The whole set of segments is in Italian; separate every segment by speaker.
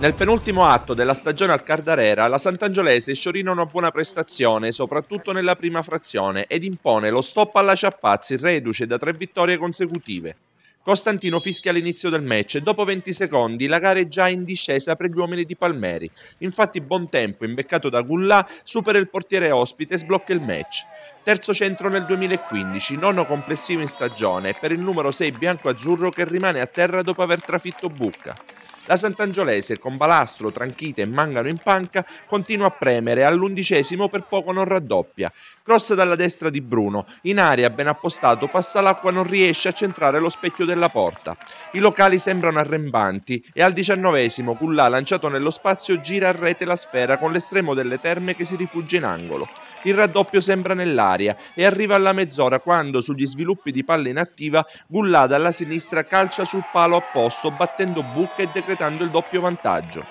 Speaker 1: Nel penultimo atto della stagione al Cardarera, la Sant'Angiolese sciorina una buona prestazione, soprattutto nella prima frazione, ed impone lo stop alla Ciappazzi, reduce da tre vittorie consecutive. Costantino fischia all'inizio del match e dopo 20 secondi la gara è già in discesa per gli uomini di Palmeri. Infatti Bontempo, imbeccato da Gullà, supera il portiere ospite e sblocca il match. Terzo centro nel 2015, nono complessivo in stagione per il numero 6 bianco-azzurro che rimane a terra dopo aver trafitto Bucca la Sant'Angiolese con Balastro, Tranchite e Mangano in panca continua a premere all'undicesimo per poco non raddoppia. Cross dalla destra di Bruno, in aria ben appostato passa l'acqua non riesce a centrare lo specchio della porta. I locali sembrano arrembanti e al diciannovesimo Cullà lanciato nello spazio gira a rete la sfera con l'estremo delle terme che si rifugge in angolo. Il raddoppio sembra nell'aria e arriva alla mezz'ora quando sugli sviluppi di palla inattiva Gullà dalla sinistra calcia sul palo opposto battendo bucca e decretando completando il doppio vantaggio.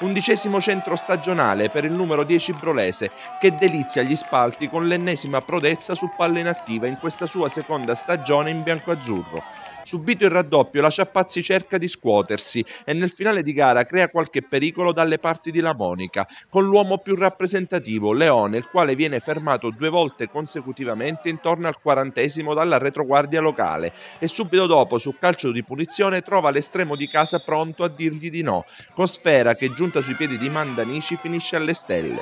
Speaker 1: Undicesimo centro stagionale per il numero 10 Brolese, che delizia gli spalti con l'ennesima prodezza su palla inattiva in questa sua seconda stagione in biancoazzurro. Subito il raddoppio, la Ciappazzi cerca di scuotersi e nel finale di gara crea qualche pericolo dalle parti di La Monica, con l'uomo più rappresentativo, Leone, il quale viene fermato due volte consecutivamente intorno al quarantesimo dalla retroguardia locale e subito dopo, sul calcio di punizione, trova l'estremo di casa pronto a dirgli di no, con Sfera che giunta sui piedi di Mandanici finisce alle stelle.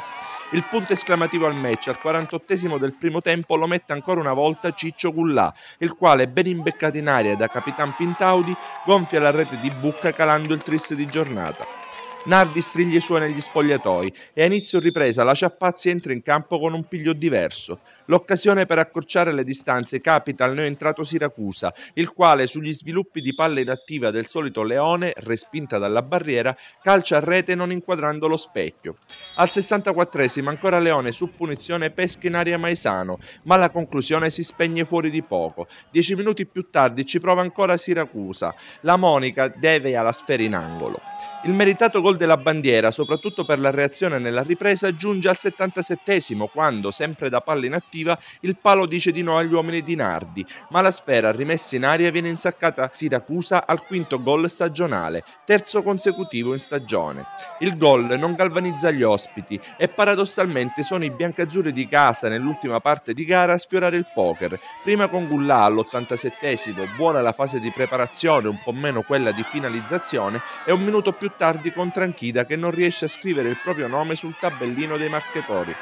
Speaker 1: Il punto esclamativo al match al 48 del primo tempo lo mette ancora una volta Ciccio Gullà, il quale, ben imbeccato in aria da Capitan Pintaudi, gonfia la rete di Bucca calando il triste di giornata. Nardi striglia i suoi negli spogliatoi e a inizio ripresa la Ciappazzi entra in campo con un piglio diverso. L'occasione per accorciare le distanze capita al neoentrato Siracusa, il quale sugli sviluppi di palla inattiva del solito Leone, respinta dalla barriera, calcia a rete non inquadrando lo specchio. Al 64esimo ancora Leone su punizione pesca in aria Maesano, ma la conclusione si spegne fuori di poco. Dieci minuti più tardi ci prova ancora Siracusa. La Monica deve alla sfera in angolo. Il meritato gol gol della bandiera, soprattutto per la reazione nella ripresa, giunge al 77 quando, sempre da palla inattiva, il palo dice di no agli uomini di Nardi, ma la sfera rimessa in aria viene insaccata Siracusa al quinto gol stagionale, terzo consecutivo in stagione. Il gol non galvanizza gli ospiti e paradossalmente sono i biancazzurri di casa nell'ultima parte di gara a sfiorare il poker, prima con Gullà all'87 buona la fase di preparazione, un po' meno quella di finalizzazione e un minuto più tardi contro tranchida che non riesce a scrivere il proprio nome sul tabellino dei marcatori.